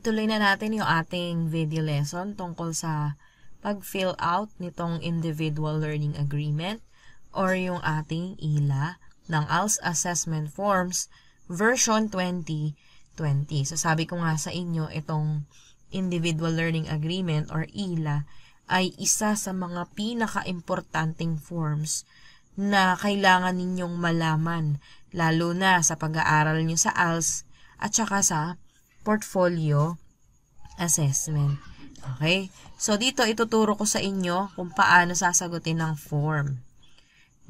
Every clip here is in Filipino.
Ituloy na natin yung ating video lesson tungkol sa pag-fill out nitong individual learning agreement or yung ating ILA ng IELTS Assessment Forms version 2020. So sabi ko nga sa inyo, itong individual learning agreement or ILA ay isa sa mga pinaka-importanting forms na kailangan ninyong malaman lalo na sa pag-aaral nyo sa IELTS at saka sa portfolio assessment. Okay? So, dito ituturo ko sa inyo kung paano sasagutin ng form.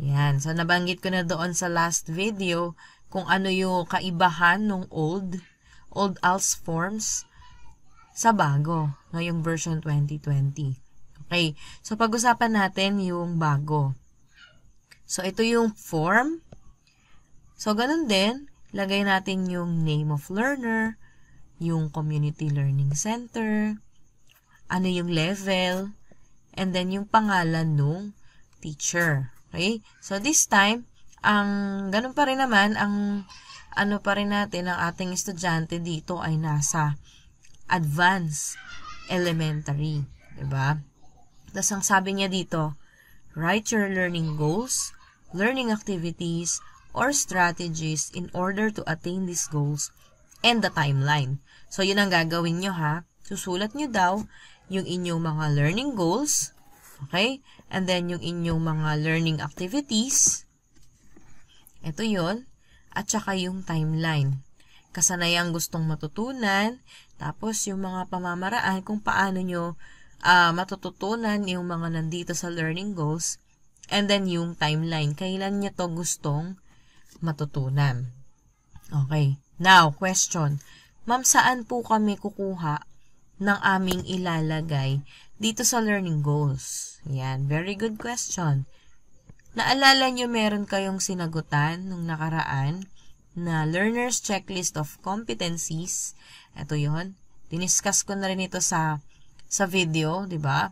Yan. So, nabanggit ko na doon sa last video kung ano yung kaibahan ng old, old ALS forms sa bago, ngayong version 2020. Okay. So, pag-usapan natin yung bago. So, ito yung form. So, ganun din, lagay natin yung name of learner, yung community learning center, ano yung level, and then yung pangalan nung teacher. Okay? So, this time, ang ganun pa rin naman, ang ano pa rin natin, ang ating estudyante dito ay nasa advanced elementary. ba? Diba? Tapos ang sabi niya dito, write your learning goals, learning activities, or strategies in order to attain these goals and the timeline. So, yun ang gagawin nyo ha. Susulat nyo daw yung inyong mga learning goals. Okay? And then, yung inyong mga learning activities. Ito yon At saka yung timeline. Kasanayang gustong matutunan. Tapos, yung mga pamamaraan kung paano nyo uh, matututunan yung mga nandito sa learning goals. And then, yung timeline. Kailan nyo to gustong matutunan. Okay. Now, question ma'am saan po kami kukuha ng aming ilalagay dito sa learning goals? Yan, very good question. Naalala nyo meron kayong sinagutan nung nakaraan na learner's checklist of competencies. Ito yon. Diniscuss ko na rin ito sa sa video, 'di ba?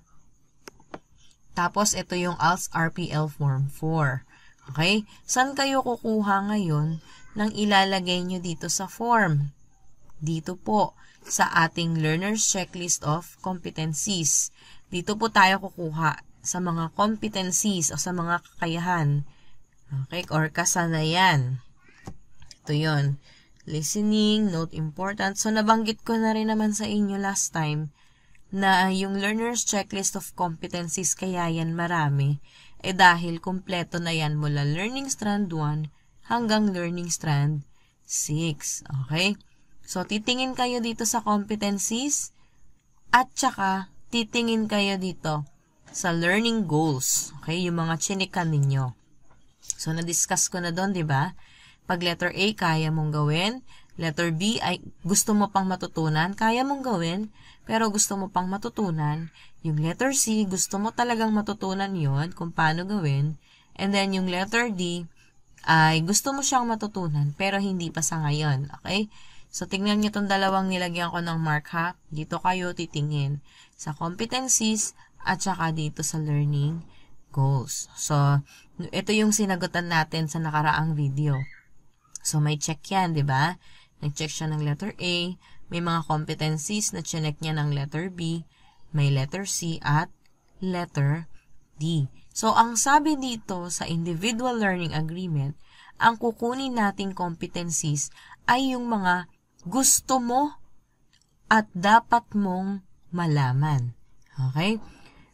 Tapos ito yung ALS RPL form 4. Okay? Saan kayo kukuha ngayon ng ilalagay nyo dito sa form? dito po sa ating learner's checklist of competencies. Dito po tayo kukuha sa mga competencies o sa mga kakayahan. Okay, or kasanayan. Ito yon Listening, note important. So, nabanggit ko na rin naman sa inyo last time na yung learner's checklist of competencies kaya yan marami eh dahil kumpleto na yan mula learning strand 1 hanggang learning strand 6. Okay? So, titingin kayo dito sa competencies at saka titingin kayo dito sa learning goals. Okay? Yung mga chinikan ninyo. So, na-discuss ko na doon, di ba? Pag letter A, kaya mong gawin. Letter B, ay gusto mo pang matutunan, kaya mong gawin. Pero gusto mo pang matutunan. Yung letter C, gusto mo talagang matutunan yon kung paano gawin. And then, yung letter D, ay gusto mo siyang matutunan, pero hindi pa sa ngayon. Okay? So, tingnan nyo itong dalawang nilagyan ko ng mark ha. Dito kayo titingin sa competencies at saka dito sa learning goals. So, ito yung sinagutan natin sa nakaraang video. So, may check yan, di ba? Nag-check siya ng letter A. May mga competencies na chinek niya ng letter B. May letter C at letter D. So, ang sabi dito sa Individual Learning Agreement, ang kukunin nating competencies ay yung mga gusto mo at dapat mong malaman. Okay?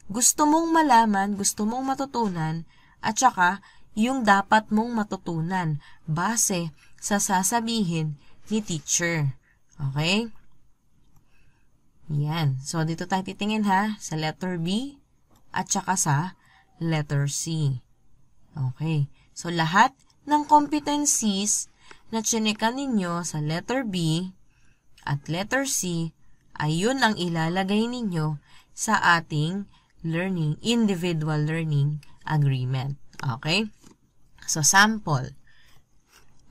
Gusto mong malaman, gusto mong matutunan, at saka yung dapat mong matutunan base sa sasabihin ni teacher. Okay? Yan. So, dito tayo titingin ha, sa letter B at saka sa letter C. Okay. So, lahat ng competencies na chinekan ninyo sa letter B at letter C ay yun ang ilalagay ninyo sa ating learning, individual learning agreement. Okay? So, sample.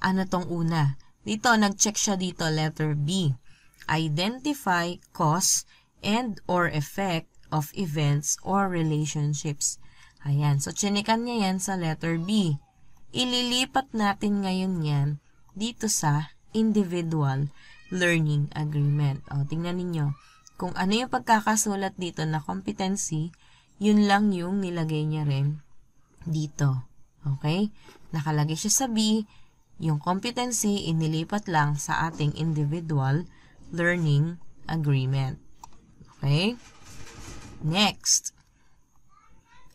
Ano tong una? Dito, nag-check siya dito, letter B. Identify cause and or effect of events or relationships. Ayan. So, chinikan niya yan sa letter B. Ililipat natin ngayon yan dito sa individual learning agreement. O, tingnan ninyo. Kung ano yung pagkakasulat dito na competency, yun lang yung nilagay niya rin dito. Okay? Nakalagay siya sa B, yung competency inilipat lang sa ating individual learning agreement. Okay? Next.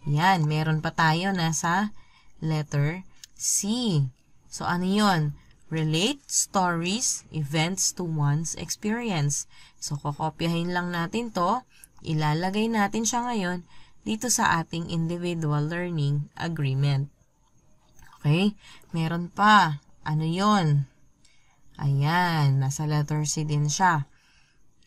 Yan, meron pa tayo na sa letter C. So, ano yon Relate stories, events to one's experience. So, kokopyahin lang natin to. Ilalagay natin siya ngayon dito sa ating individual learning agreement. Okay? Meron pa. Ano yon? Ayan. Nasa letter C din siya.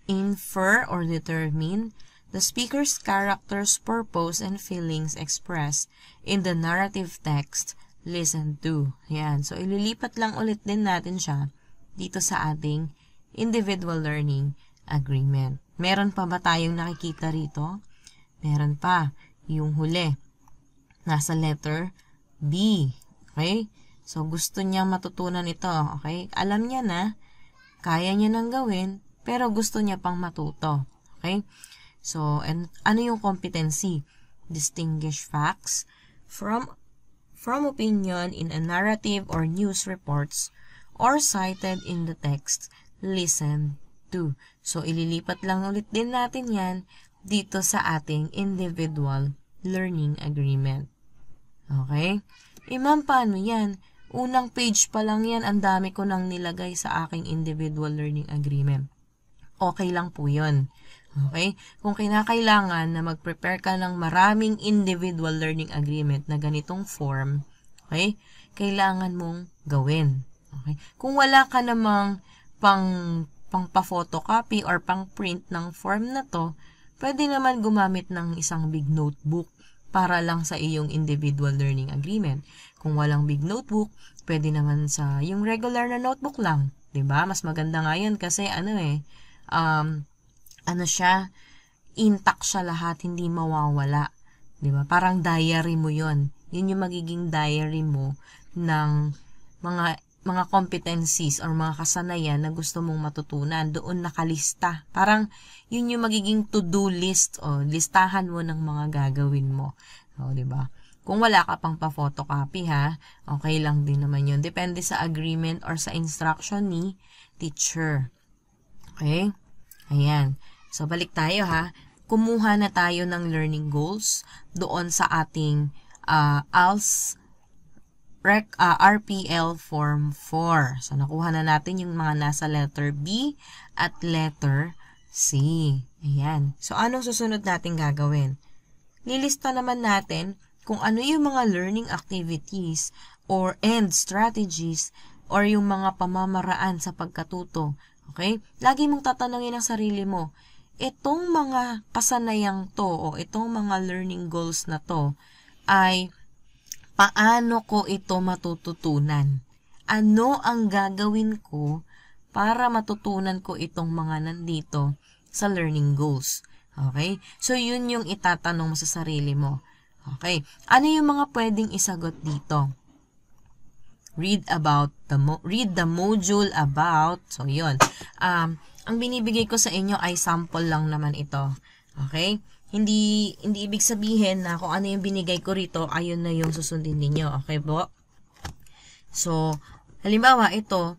Infer or determine the speaker's character's purpose and feelings expressed in the narrative text listen to. Yan. So, ililipat lang ulit din natin siya dito sa ating individual learning agreement. Meron pa ba tayong nakikita rito? Meron pa. Yung huli. Nasa letter B. Okay? So, gusto niya matutunan ito. Okay? Alam niya na, kaya niya nang gawin, pero gusto niya pang matuto. Okay? So, and, ano yung competency? Distinguish facts from from opinion in a narrative or news reports or cited in the text listen to. So, ililipat lang ulit din natin yan dito sa ating individual learning agreement. Okay? Imam, eh, paano yan? Unang page pa lang yan, ang dami ko nang nilagay sa aking individual learning agreement. Okay lang po yun. Okay? Kung kinakailangan na mag-prepare ka ng maraming individual learning agreement na ganitong form, okay? Kailangan mong gawin. Okay? Kung wala ka namang pang pang pa-photocopy or pang print ng form na to, pwede naman gumamit ng isang big notebook para lang sa iyong individual learning agreement. Kung walang big notebook, pwede naman sa yung regular na notebook lang. 'di ba? Mas maganda nga 'yan kasi ano eh um ano siya, intact siya lahat, hindi mawawala. 'Di ba? Parang diary mo 'yon. 'Yun yung magiging diary mo ng mga mga competencies or mga kasanayan na gusto mong matutunan, doon nakalista. Parang yun yung magiging to-do list o listahan mo ng mga gagawin mo. O, di ba? Kung wala ka pang pa-photocopy ha, okay lang din naman yun. Depende sa agreement or sa instruction ni teacher. Okay? Ayan. So, balik tayo ha. Kumuha na tayo ng learning goals doon sa ating uh, ah, ALS rec, uh, ah, RPL Form 4. So, nakuha na natin yung mga nasa letter B at letter C. Ayan. So, anong susunod natin gagawin? Nilista naman natin kung ano yung mga learning activities or end strategies or yung mga pamamaraan sa pagkatuto Okay? Lagi mong tatanungin ang sarili mo, itong mga kasanayang to o itong mga learning goals na to ay paano ko ito matututunan? Ano ang gagawin ko para matutunan ko itong mga nandito sa learning goals? Okay? So, yun yung itatanong mo sa sarili mo. Okay? Ano yung mga pwedeng isagot dito? read about the read the module about. So 'yon. Um ang binibigay ko sa inyo ay sample lang naman ito. Okay? Hindi hindi ibig sabihin na kung ano yung binigay ko rito, ayun na yung susundin niyo, okay po? So, halimbawa ito,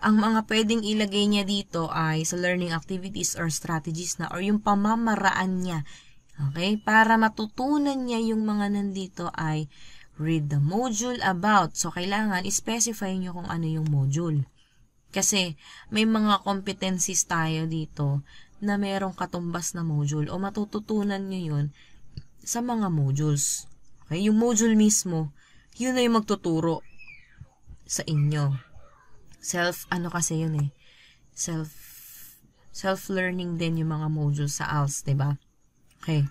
ang mga pwedeng ilagay niya dito ay sa learning activities or strategies na or yung pamamaraan niya. Okay? Para matutunan niya yung mga nandito ay read the module about. So, kailangan specify nyo kung ano yung module. Kasi, may mga competencies tayo dito na merong katumbas na module o matututunan nyo yun sa mga modules. Okay? Yung module mismo, yun na yung magtuturo sa inyo. Self, ano kasi yun eh. Self, self-learning din yung mga modules sa ALS, ba diba? Okay.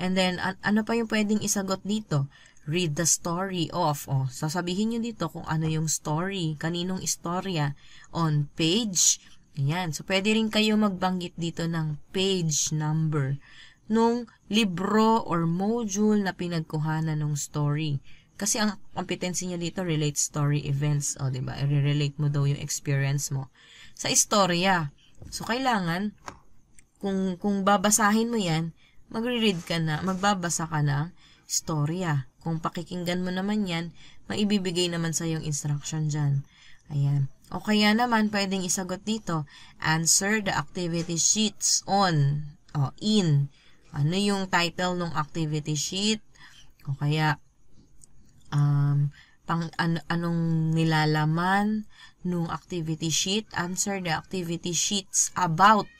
And then, an ano pa yung pwedeng isagot dito? read the story of. Oh, sasabihin nyo dito kung ano yung story, kaninong istorya on page. Ayan. So, pwede rin kayo magbanggit dito ng page number nung libro or module na pinagkuhanan nung story. Kasi ang competency niya dito relate story events, o oh, 'di ba? I-relate mo daw yung experience mo sa istorya. So kailangan kung kung babasahin mo 'yan, magre-read ka na, magbabasa ka na storya. Kung pakikinggan mo naman yan, maibibigay naman sa yung instruction dyan. Ayan. O kaya naman, pwedeng isagot dito, answer the activity sheets on o in. Ano yung title ng activity sheet? O kaya, um, pang an, anong nilalaman nung activity sheet? Answer the activity sheets about.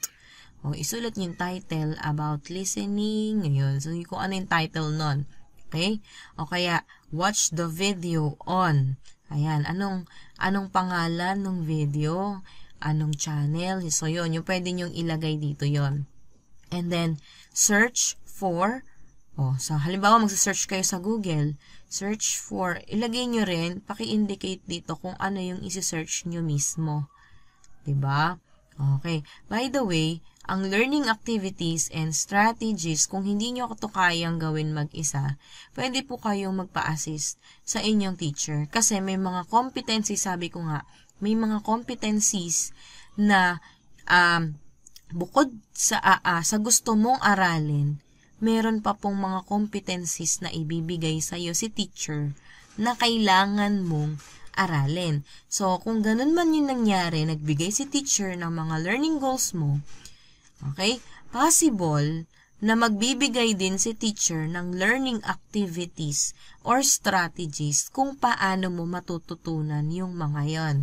O, isulat yung title about listening. Ngayon, so kung ano yung title nun. Okay? O kaya, watch the video on. Ayan, anong, anong pangalan ng video? Anong channel? So, yun, yung pwede nyong ilagay dito yon And then, search for, o, oh, so, halimbawa, magsa-search kayo sa Google, search for, ilagay nyo rin, paki-indicate dito kung ano yung isi-search nyo mismo. ba diba? Okay. By the way, ang learning activities and strategies, kung hindi nyo ito kayang gawin mag-isa, pwede po kayong magpa-assist sa inyong teacher. Kasi may mga competencies, sabi ko nga, may mga competencies na um, bukod sa uh, uh, sa gusto mong aralin, meron pa pong mga competencies na ibibigay sa iyo si teacher na kailangan mong aralin. So, kung ganun man yung nangyari, nagbigay si teacher ng mga learning goals mo, Okay? Possible na magbibigay din si teacher ng learning activities or strategies kung paano mo matututunan yung mga yon.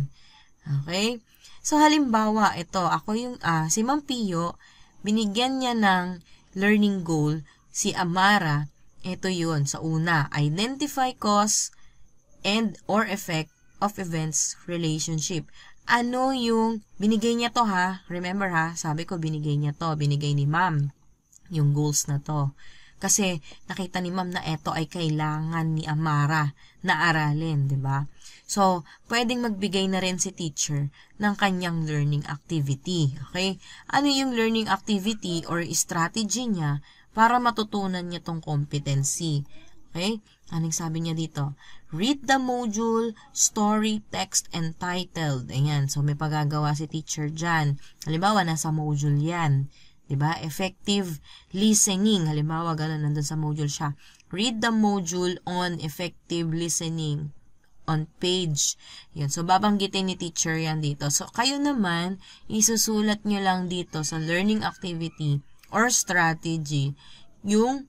Okay? So halimbawa, ito, ako yung, ah, si Ma'am Pio, binigyan niya ng learning goal si Amara. Ito yon sa una, identify cause and or effect of events relationship ano yung, binigay niya to ha, remember ha, sabi ko binigay niya to, binigay ni ma'am yung goals na to. Kasi nakita ni ma'am na ito ay kailangan ni Amara na aralin, di ba So, pwedeng magbigay na rin si teacher ng kanyang learning activity. Okay? Ano yung learning activity or strategy niya para matutunan niya tong competency? Okay? Anong sabi niya dito? Read the module, story, text, and titled. Ayan. So, may pagagawa si teacher dyan. Halimbawa, nasa module yan. ba diba? Effective listening. Halimbawa, ganun, nandun sa module siya. Read the module on effective listening on page. Yun. So, babanggitin ni teacher yan dito. So, kayo naman, isusulat nyo lang dito sa learning activity or strategy yung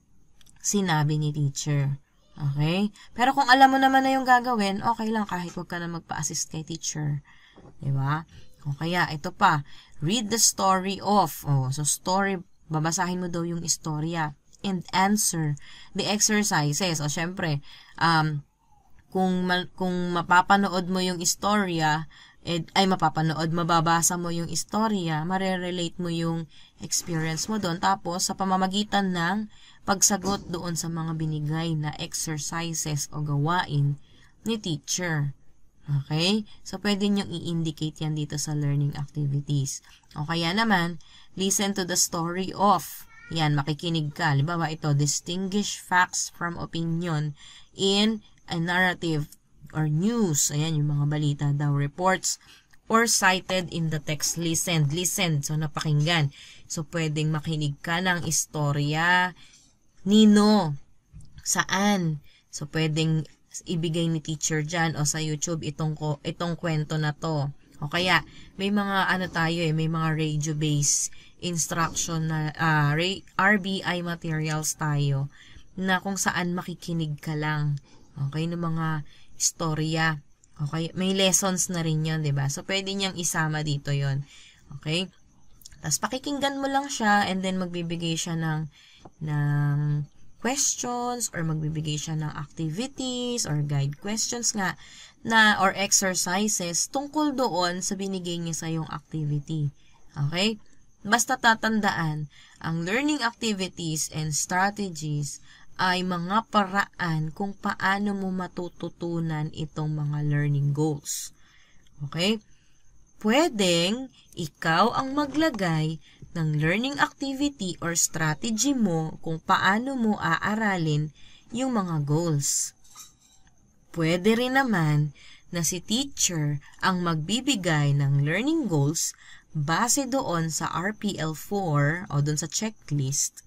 sinabi ni teacher. Okay? Pero kung alam mo naman na yung gagawin, okay lang kahit huwag ka na magpa-assist kay teacher. ba? Diba? O kaya, ito pa, read the story of. Oh, so story, babasahin mo daw yung istorya and answer the exercises. O syempre, um, kung, ma- kung mapapanood mo yung istorya, eh, ay mapapanood, mababasa mo yung istorya, marerelate mo yung experience mo doon. Tapos, sa pamamagitan ng pagsagot doon sa mga binigay na exercises o gawain ni teacher. Okay? So, pwede nyo i-indicate yan dito sa learning activities. O kaya naman, listen to the story of. Yan, makikinig ka. Libawa ito, distinguish facts from opinion in a narrative or news. Ayan, yung mga balita daw, reports, or cited in the text listen, listen. so napakinggan. So, pwedeng makinig ka ng istorya, Nino? Saan? So, pwedeng ibigay ni teacher dyan o sa YouTube itong, ko, itong kwento na to. O kaya, may mga ano tayo eh, may mga radio-based instruction na uh, ah, RBI materials tayo na kung saan makikinig ka lang. Okay, ng mga istorya. Okay, may lessons na rin yun, ba diba? So, pwede niyang isama dito yon Okay? Tapos, pakikinggan mo lang siya and then magbibigay siya ng ng questions or magbibigay siya ng activities or guide questions nga na or exercises tungkol doon sa binigay niya sa yung activity. Okay? Basta tatandaan, ang learning activities and strategies ay mga paraan kung paano mo matututunan itong mga learning goals. Okay? Pwedeng ikaw ang maglagay ng learning activity or strategy mo kung paano mo aaralin yung mga goals. Pwede rin naman na si teacher ang magbibigay ng learning goals base doon sa RPL4 o doon sa checklist.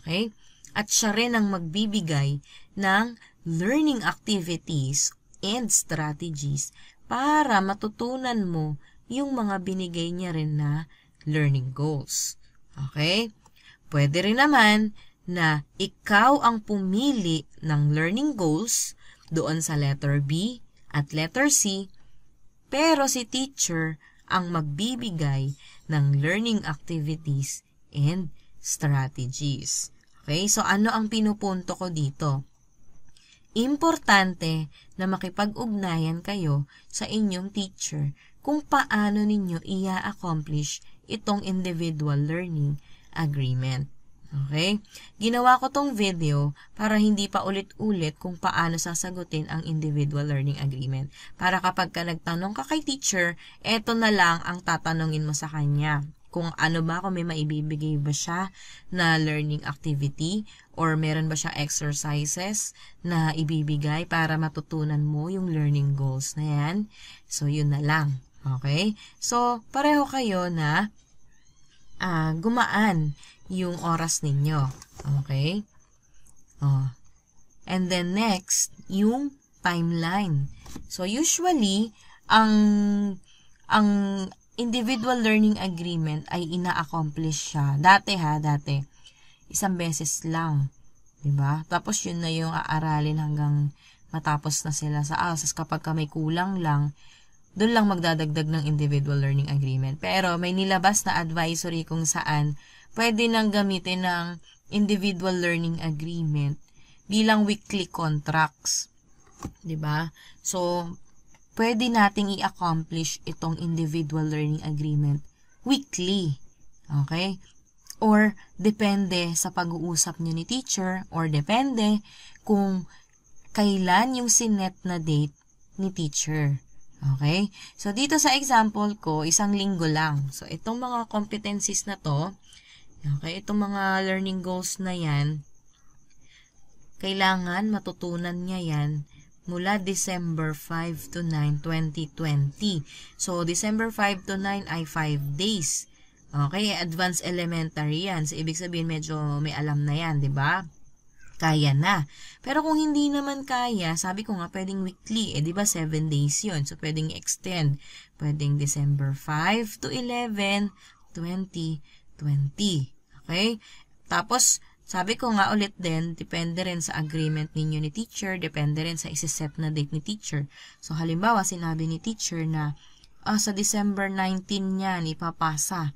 Okay? At siya rin ang magbibigay ng learning activities and strategies para matutunan mo yung mga binigay niya rin na learning goals. Okay? Pwede rin naman na ikaw ang pumili ng learning goals doon sa letter B at letter C, pero si teacher ang magbibigay ng learning activities and strategies. Okay, so ano ang pinupunto ko dito? Importante na makipag-ugnayan kayo sa inyong teacher kung paano ninyo ia-accomplish itong individual learning agreement. Okay? Ginawa ko tong video para hindi pa ulit-ulit kung paano sasagutin ang individual learning agreement. Para kapag ka nagtanong ka kay teacher, eto na lang ang tatanungin mo sa kanya. Kung ano ba, kung may maibibigay ba siya na learning activity or meron ba siya exercises na ibibigay para matutunan mo yung learning goals na yan. So, yun na lang. Okay? So, pareho kayo na uh, gumaan yung oras ninyo. Okay? Oh. And then next, yung timeline. So, usually, ang ang individual learning agreement ay ina-accomplish siya. Dati ha, dati. Isang beses lang. 'di ba? Tapos yun na yung aaralin hanggang matapos na sila sa ALSAS. Kapag ka may kulang lang, doon lang magdadagdag ng individual learning agreement. Pero may nilabas na advisory kung saan pwede nang gamitin ng individual learning agreement bilang weekly contracts. 'Di ba? So, pwede nating i-accomplish itong individual learning agreement weekly. Okay? Or, depende sa pag-uusap nyo ni teacher or depende kung kailan yung sinet na date ni teacher. Okay? So, dito sa example ko, isang linggo lang. So, itong mga competencies na to, okay, itong mga learning goals na yan, kailangan matutunan niya yan mula December 5 to 9, 2020. So, December 5 to 9 ay 5 days. Okay, advanced elementary yan. So, ibig sabihin medyo may alam na yan, di ba? kaya na. Pero kung hindi naman kaya, sabi ko nga pwedeng weekly, eh di ba 7 days 'yon. So pwedeng extend. Pwedeng December 5 to 11, 2020. Okay? Tapos sabi ko nga ulit din, depende rin sa agreement ninyo ni teacher, depende rin sa isiset na date ni teacher. So halimbawa, sinabi ni teacher na oh, sa December 19 niyan ipapasa.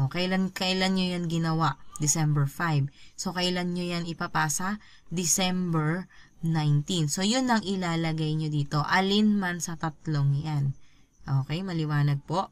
O, kailan, kailan nyo yan ginawa? December 5. So, kailan nyo yan ipapasa? December 19. So, yun ang ilalagay nyo dito. Alin man sa tatlong yan. Okay, maliwanag po.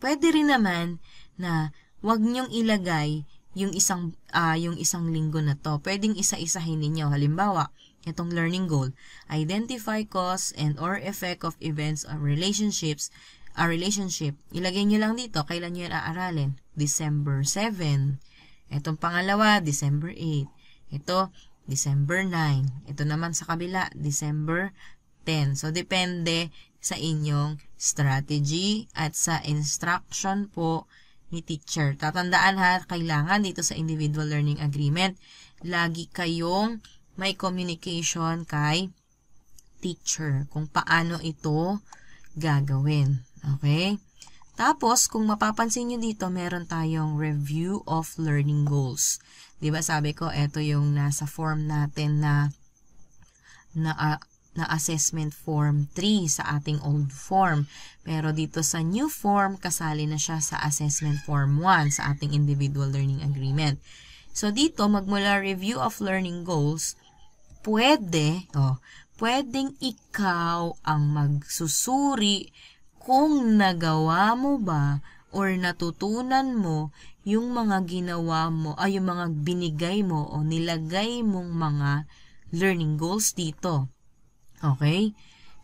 Pwede rin naman na wag nyong ilagay yung isang uh, yung isang linggo na to. Pwedeng isa-isahin ninyo. Halimbawa, itong learning goal, identify cause and or effect of events or relationships A relationship, ilagay nyo lang dito kailan nyo yan aaralin. December 7. Itong pangalawa, December 8. Ito, December 9. Ito naman sa kabila, December 10. So, depende sa inyong strategy at sa instruction po ni teacher. Tatandaan ha, kailangan dito sa individual learning agreement, lagi kayong may communication kay teacher kung paano ito gagawin. Okay? Tapos, kung mapapansin nyo dito, meron tayong review of learning goals. ba diba, sabi ko, ito yung nasa form natin na na, ah, na assessment form 3 sa ating old form. Pero dito sa new form, kasali na siya sa assessment form 1 sa ating individual learning agreement. So dito, magmula review of learning goals, pwede, oh, pwedeng ikaw ang magsusuri kung nagawa mo ba or natutunan mo yung mga ginawa mo, ay yung mga binigay mo o nilagay mong mga learning goals dito. Okay?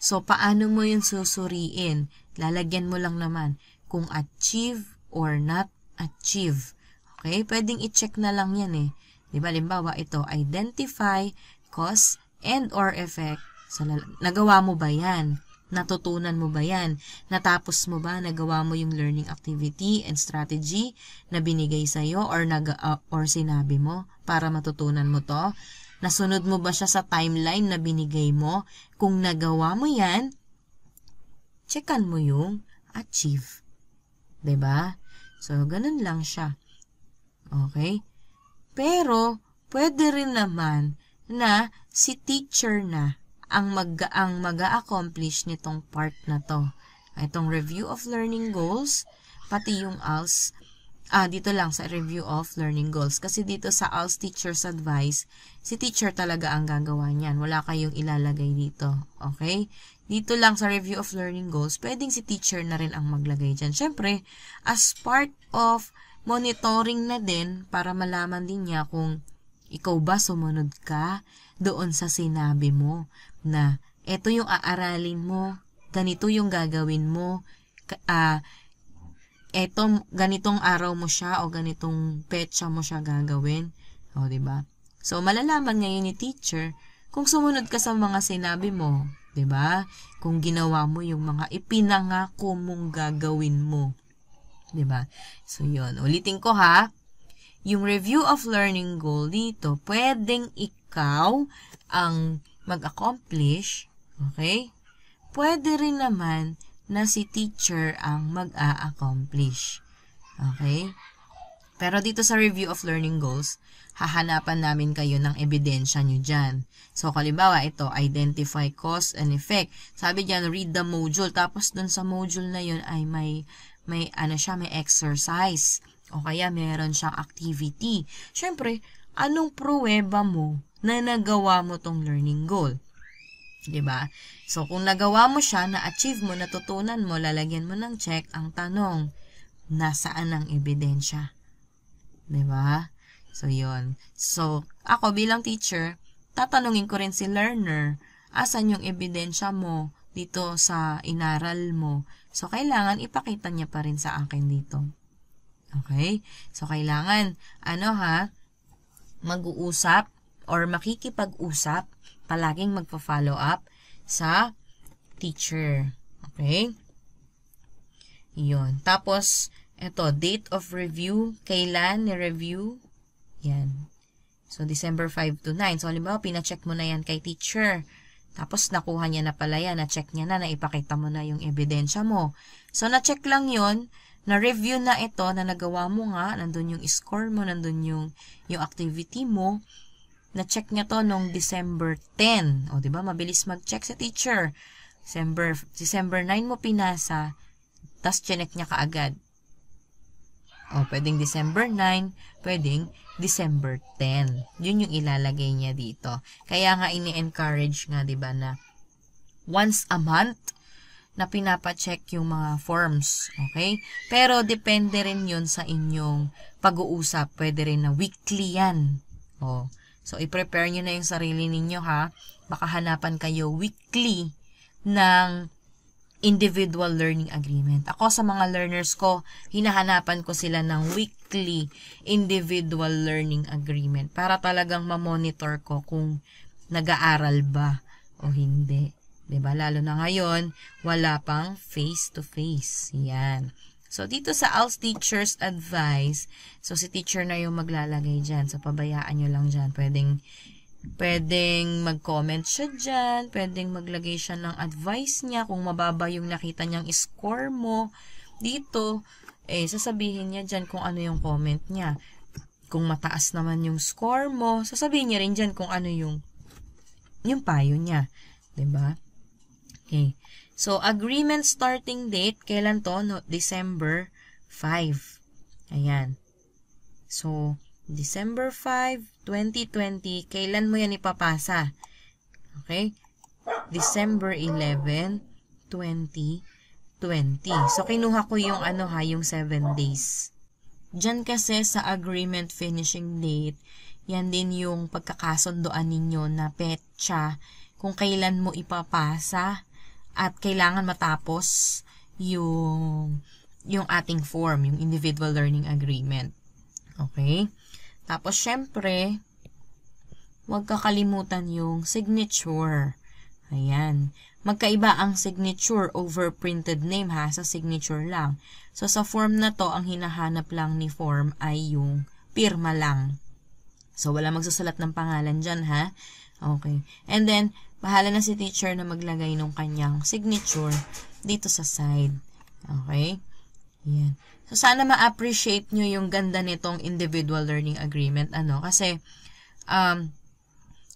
So, paano mo yun susuriin? Lalagyan mo lang naman kung achieve or not achieve. Okay? Pwedeng i-check na lang yan eh. Di ba? Limbawa, ito, identify, cause, and or effect. So, nagawa mo ba yan? Natutunan mo ba yan? Natapos mo ba? Nagawa mo yung learning activity and strategy na binigay sa'yo or, nag, uh, or sinabi mo para matutunan mo to? Nasunod mo ba siya sa timeline na binigay mo? Kung nagawa mo yan, checkan mo yung achieve. ba? Diba? So, ganun lang siya. Okay? Pero, pwede rin naman na si teacher na ang mag ang mag-accomplish nitong part na to. Itong review of learning goals pati yung ALS ah, dito lang sa review of learning goals. Kasi dito sa ALS teacher's advice, si teacher talaga ang gagawa niyan. Wala kayong ilalagay dito. Okay? Dito lang sa review of learning goals, pwedeng si teacher na rin ang maglagay diyan. Syempre, as part of monitoring na din para malaman din niya kung ikaw ba sumunod ka doon sa sinabi mo na ito yung aaralin mo, ganito yung gagawin mo, uh, eto, ganitong araw mo siya o ganitong petsa mo siya gagawin. O, di ba So, malalaman ngayon ni teacher kung sumunod ka sa mga sinabi mo, di ba Kung ginawa mo yung mga ipinangako mong gagawin mo. Di ba So, yon Ulitin ko ha. Yung review of learning goal dito, pwedeng ikaw ang mag-accomplish, okay? Pwede rin naman na si teacher ang mag-a-accomplish. Okay? Pero dito sa review of learning goals, hahanapan namin kayo ng ebidensya nyo dyan. So, kalimbawa, ito, identify cause and effect. Sabi dyan, read the module. Tapos, dun sa module na yun ay may, may, ano siya, may exercise. O kaya, meron siyang activity. Siyempre, anong pruweba mo na nagawa mo tong learning goal? 'Di ba? So kung nagawa mo siya, na-achieve mo, natutunan mo, lalagyan mo ng check ang tanong, nasaan ang ebidensya? 'Di ba? So 'yon. So ako bilang teacher, tatanungin ko rin si learner, asan yung ebidensya mo dito sa inaral mo? So kailangan ipakita niya pa rin sa akin dito. Okay? So kailangan ano ha, mag-uusap or makikipag-usap, palaging magpa-follow up sa teacher. Okay? Yun. Tapos, ito, date of review, kailan ni-review. Yan. So, December 5 to 9. So, halimbawa, pina-check mo na yan kay teacher. Tapos, nakuha niya na pala yan, na-check niya na, naipakita mo na yung ebidensya mo. So, na-check lang yon na-review na ito na nagawa mo nga, nandun yung score mo, nandun yung, yung activity mo, na-check niya to nung December 10. O, di ba Mabilis mag-check sa teacher. December, December 9 mo pinasa, tas chinek niya kaagad. O, pwedeng December 9, pwedeng December 10. Yun yung ilalagay niya dito. Kaya nga ini-encourage nga, di ba, na once a month, na pinapacheck yung mga forms. Okay? Pero depende rin yun sa inyong pag-uusap. Pwede rin na weekly yan. Oh. so, i-prepare nyo na yung sarili ninyo ha. Baka hanapan kayo weekly ng individual learning agreement. Ako sa mga learners ko, hinahanapan ko sila ng weekly individual learning agreement para talagang ma-monitor ko kung nag-aaral ba o hindi ba diba? Lalo na ngayon, wala pang face-to-face. -face. Yan. So, dito sa all Teacher's Advice, so si teacher na yung maglalagay diyan So, pabayaan niyo lang diyan Pwedeng, pwedeng mag-comment siya diyan Pwedeng maglagay siya ng advice niya. Kung mababa yung nakita niyang score mo dito, eh, sasabihin niya diyan kung ano yung comment niya. Kung mataas naman yung score mo, sasabihin niya rin diyan kung ano yung, yung payo niya. 'di ba? Okay. So, agreement starting date, kailan to? No, December 5. Ayan. So, December 5, 2020, kailan mo yan ipapasa? Okay? December 11, 2020. So, kinuha ko yung ano ha, yung 7 days. Diyan kasi sa agreement finishing date, yan din yung pagkakasundoan ninyo na petsa kung kailan mo ipapasa at kailangan matapos yung yung ating form, yung individual learning agreement. Okay? Tapos, syempre, huwag kakalimutan yung signature. Ayan. Magkaiba ang signature over printed name ha, sa signature lang. So, sa form na to, ang hinahanap lang ni form ay yung pirma lang. So, wala magsusulat ng pangalan dyan ha. Okay. And then, bahala na si teacher na maglagay ng kanyang signature dito sa side. Okay? Yan. So, sana ma-appreciate nyo yung ganda nitong individual learning agreement. Ano? Kasi, um,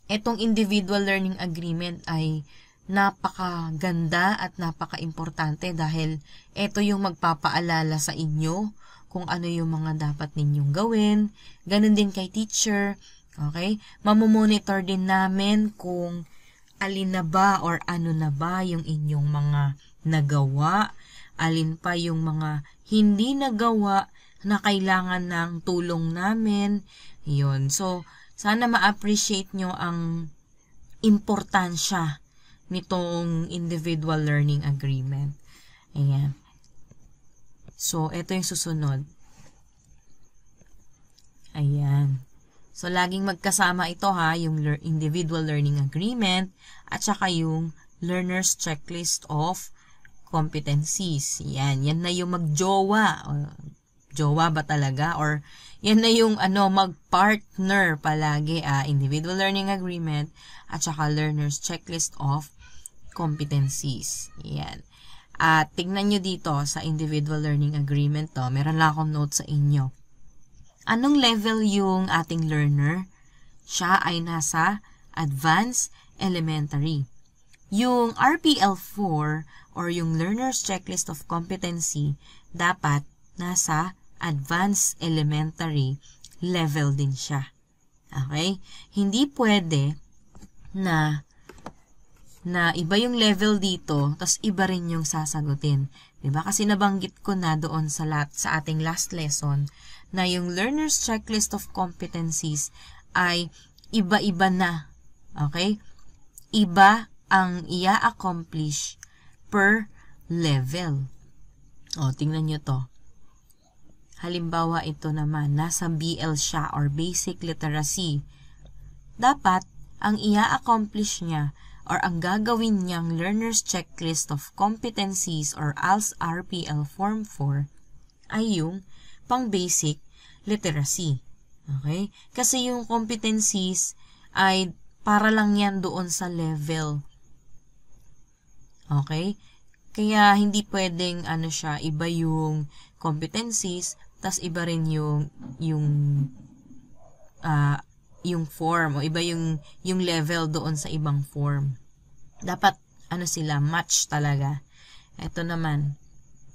itong individual learning agreement ay napakaganda at napaka-importante dahil ito yung magpapaalala sa inyo kung ano yung mga dapat ninyong gawin. Ganon din kay teacher, Okay? Mamomonitor din namin kung alin na ba or ano na ba yung inyong mga nagawa, alin pa yung mga hindi nagawa na kailangan ng tulong namin. Yun. So, sana ma-appreciate nyo ang importansya nitong individual learning agreement. Ayan. So, ito yung susunod. Ayan. So, laging magkasama ito ha, yung lear individual learning agreement at saka yung learner's checklist of competencies. Yan, yan na yung magjowa. Jowa ba talaga? Or yan na yung ano, mag-partner palagi. Ah, individual learning agreement at saka learner's checklist of competencies. Yan. At tignan nyo dito sa individual learning agreement to. Meron lang akong note sa inyo anong level yung ating learner? Siya ay nasa Advanced Elementary. Yung RPL4 or yung Learner's Checklist of Competency dapat nasa Advanced Elementary level din siya. Okay? Hindi pwede na na iba yung level dito, tapos iba rin yung sasagutin. 'Di ba? Kasi nabanggit ko na doon sa, lat, sa ating last lesson na yung learner's checklist of competencies ay iba-iba na. Okay? Iba ang ia-accomplish per level. O, tingnan nyo to. Halimbawa, ito naman, nasa BL siya or Basic Literacy. Dapat, ang ia-accomplish niya or ang gagawin niyang Learner's Checklist of Competencies or ALS RPL Form 4 ay yung pang-basic literacy. Okay? Kasi yung competencies ay para lang yan doon sa level. Okay? Kaya hindi pwedeng ano siya, iba yung competencies, tas iba rin yung yung uh, yung form o iba yung yung level doon sa ibang form. Dapat ano sila match talaga. Ito naman.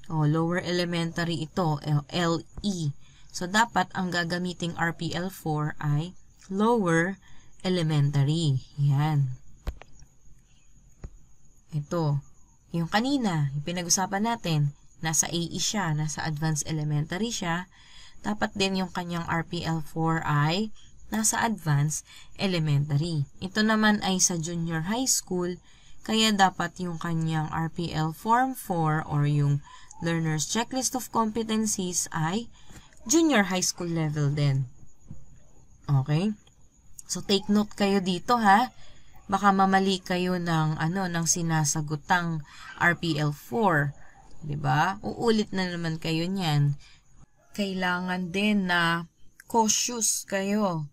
Oh, lower elementary ito, LE. So, dapat ang gagamiting RPL4 ay lower elementary. Yan. Ito. Yung kanina, yung pinag-usapan natin, nasa AE siya, nasa advanced elementary siya. Dapat din yung kanyang RPL4 ay nasa advanced elementary. Ito naman ay sa junior high school, kaya dapat yung kanyang RPL Form 4 or yung Learner's Checklist of Competencies ay junior high school level din. Okay? So take note kayo dito ha. Baka mamali kayo ng ano ng sinasagutang RPL 4, 'di ba? Uulit na naman kayo niyan. Kailangan din na cautious kayo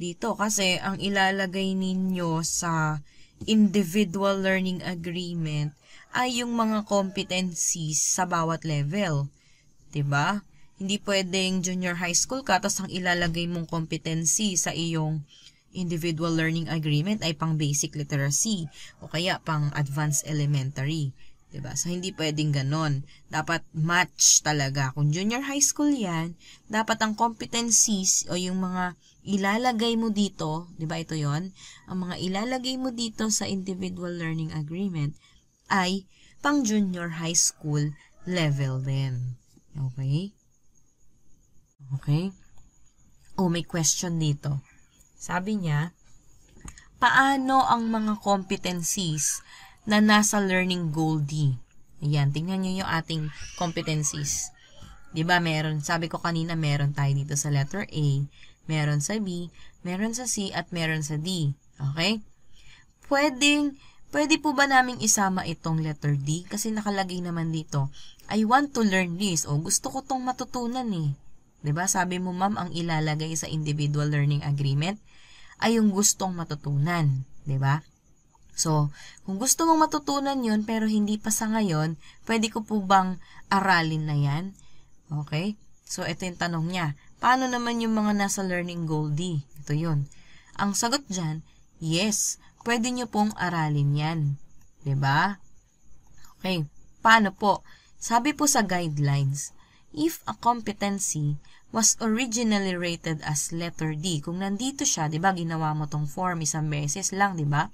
dito kasi ang ilalagay ninyo sa individual learning agreement ay yung mga competencies sa bawat level. 'Di ba? Hindi pwedeng junior high school ka tapos ang ilalagay mong competency sa iyong individual learning agreement ay pang basic literacy o kaya pang advanced elementary. 'di ba? So hindi pwedeng ganon. Dapat match talaga. Kung junior high school 'yan, dapat ang competencies o yung mga ilalagay mo dito, 'di ba ito 'yon? Ang mga ilalagay mo dito sa individual learning agreement ay pang junior high school level din. Okay? Okay? O oh, may question dito. Sabi niya, paano ang mga competencies na nasa learning goal D? Ayan, tingnan niyo yung ating competencies. 'Di ba? Meron, sabi ko kanina, meron tayo dito sa letter A, meron sa B, meron sa C at meron sa D. Okay? Pwedeng Pwede po ba naming isama itong letter D? Kasi nakalagay naman dito, I want to learn this. O, gusto ko tong matutunan eh ba diba? Sabi mo, ma'am, ang ilalagay sa individual learning agreement ay yung gustong matutunan, ba diba? So, kung gusto mong matutunan yon pero hindi pa sa ngayon, pwede ko po bang aralin na yan? Okay? So, ito yung tanong niya. Paano naman yung mga nasa learning goal D? Ito yon. Ang sagot dyan, yes, pwede nyo pong aralin yan. ba? Diba? Okay, paano po? Sabi po sa guidelines, if a competency was originally rated as letter D. Kung nandito siya, 'di ba, ginawa mo tong form isang beses lang, 'di ba?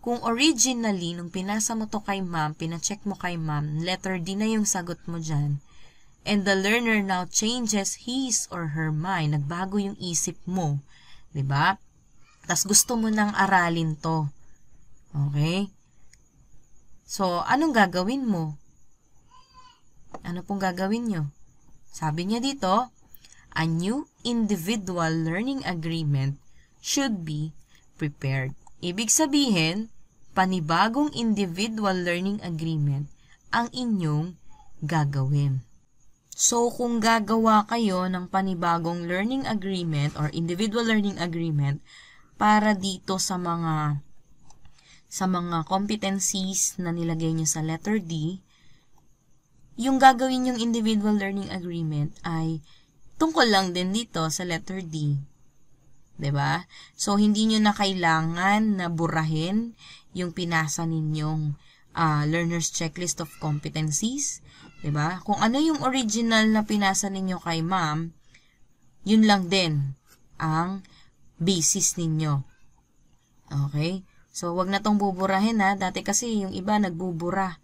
Kung originally nung pinasa mo to kay ma'am, pina-check mo kay ma'am, letter D na yung sagot mo diyan. And the learner now changes his or her mind, nagbago yung isip mo, 'di ba? Tapos gusto mo nang aralin to. Okay? So, anong gagawin mo? Ano pong gagawin nyo? Sabi niya dito, a new individual learning agreement should be prepared. Ibig sabihin, panibagong individual learning agreement ang inyong gagawin. So, kung gagawa kayo ng panibagong learning agreement or individual learning agreement para dito sa mga sa mga competencies na nilagay nyo sa letter D, yung gagawin yung individual learning agreement ay tungkol lang din dito sa letter D. 'Di ba? So, hindi nyo na kailangan na burahin yung pinasa ninyong uh, learner's checklist of competencies. 'di ba? Kung ano yung original na pinasa ninyo kay ma'am, yun lang din ang basis ninyo. Okay? So, wag na tong buburahin ha. Dati kasi yung iba nagbubura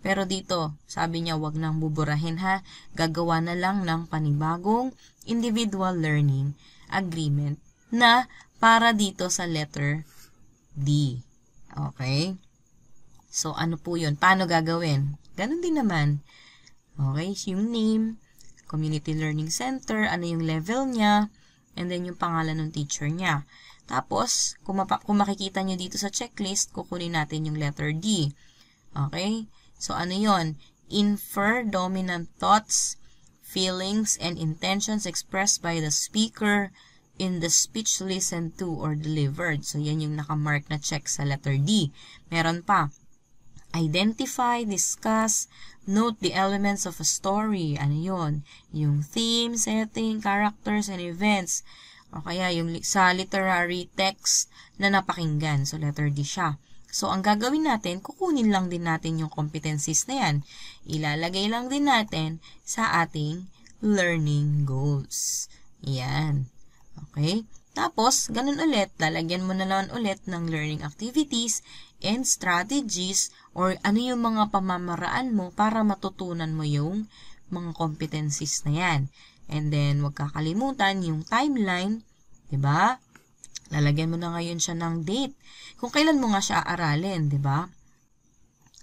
pero dito, sabi niya wag nang buburahin ha, gagawa na lang ng panibagong individual learning agreement na para dito sa letter D. Okay? So, ano po yun? Paano gagawin? Ganon din naman. Okay? Yung name, community learning center, ano yung level niya, and then yung pangalan ng teacher niya. Tapos, kung, kung makikita niyo dito sa checklist, kukunin natin yung letter D. Okay? So ano yon? Infer dominant thoughts, feelings, and intentions expressed by the speaker in the speech listened to or delivered. So yan yung nakamark na check sa letter D. Meron pa. Identify, discuss, note the elements of a story. Ano yon? Yung theme, setting, characters, and events. O kaya yung sa literary text na napakinggan. So letter D siya. So, ang gagawin natin, kukunin lang din natin yung competencies na yan. Ilalagay lang din natin sa ating learning goals. Yan. Okay? Tapos, ganun ulit, lalagyan mo na naman ulit ng learning activities and strategies or ano yung mga pamamaraan mo para matutunan mo yung mga competencies na yan. And then, huwag kakalimutan yung timeline, ba? Diba? Lalagyan mo na ngayon siya ng date. Kung kailan mo nga siya aaralin, di ba?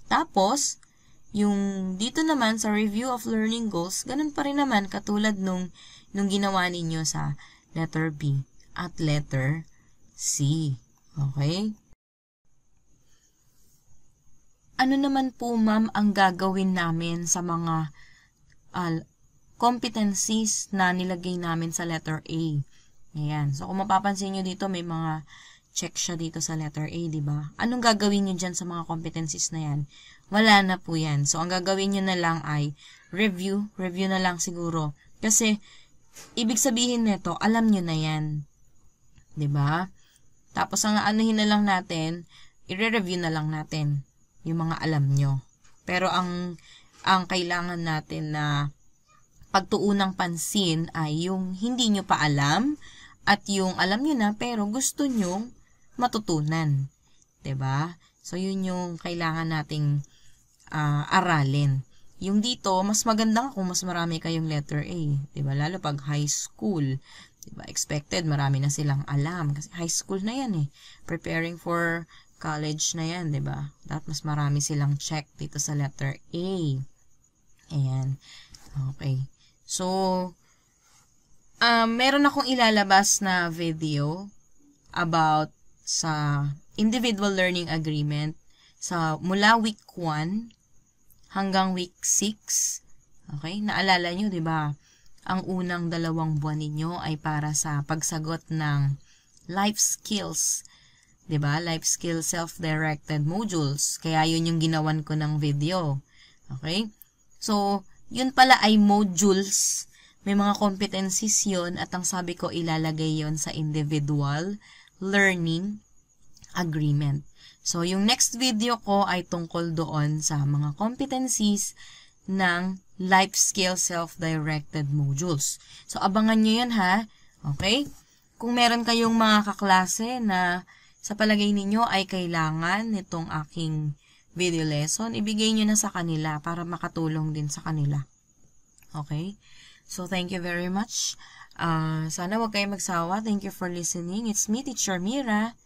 Tapos, yung dito naman sa review of learning goals, ganun pa rin naman katulad nung, nung ginawa ninyo sa letter B at letter C. Okay? Ano naman po ma'am ang gagawin namin sa mga uh, competencies na nilagay namin sa letter A? Ayan. So, kung mapapansin nyo dito, may mga check siya dito sa letter A, di ba? Anong gagawin niyo diyan sa mga competencies na 'yan? Wala na po 'yan. So ang gagawin niyo na lang ay review, review na lang siguro. Kasi ibig sabihin nito, alam niyo na 'yan. 'Di ba? Tapos ang anuhin na lang natin, i-review na lang natin yung mga alam niyo. Pero ang ang kailangan natin na pagtuunang pansin ay yung hindi niyo pa alam at yung alam nyo na pero gusto nyong matutunan. ba? Diba? So, yun yung kailangan nating uh, aralin. Yung dito, mas maganda ako mas marami kayong letter A. ba? Diba? Lalo pag high school. Diba? Expected, marami na silang alam. Kasi high school na yan eh. Preparing for college na yan, ba? Diba? Dapat mas marami silang check dito sa letter A. Ayan. Okay. So, um, meron akong ilalabas na video about sa individual learning agreement sa mula week 1 hanggang week 6. Okay? Naalala nyo, di ba? Ang unang dalawang buwan ninyo ay para sa pagsagot ng life skills. Di ba Life skills self-directed modules. Kaya yun yung ginawan ko ng video. Okay? So, yun pala ay modules may mga competencies yon at ang sabi ko ilalagay yon sa individual learning agreement. So, yung next video ko ay tungkol doon sa mga competencies ng Life skill Self-Directed Modules. So, abangan nyo yun ha. Okay? Kung meron kayong mga kaklase na sa palagay ninyo ay kailangan nitong aking video lesson, ibigay nyo na sa kanila para makatulong din sa kanila. Okay? So, thank you very much. Uh, sana wag kayo magsawa. Thank you for listening. It's me, Teacher Mira.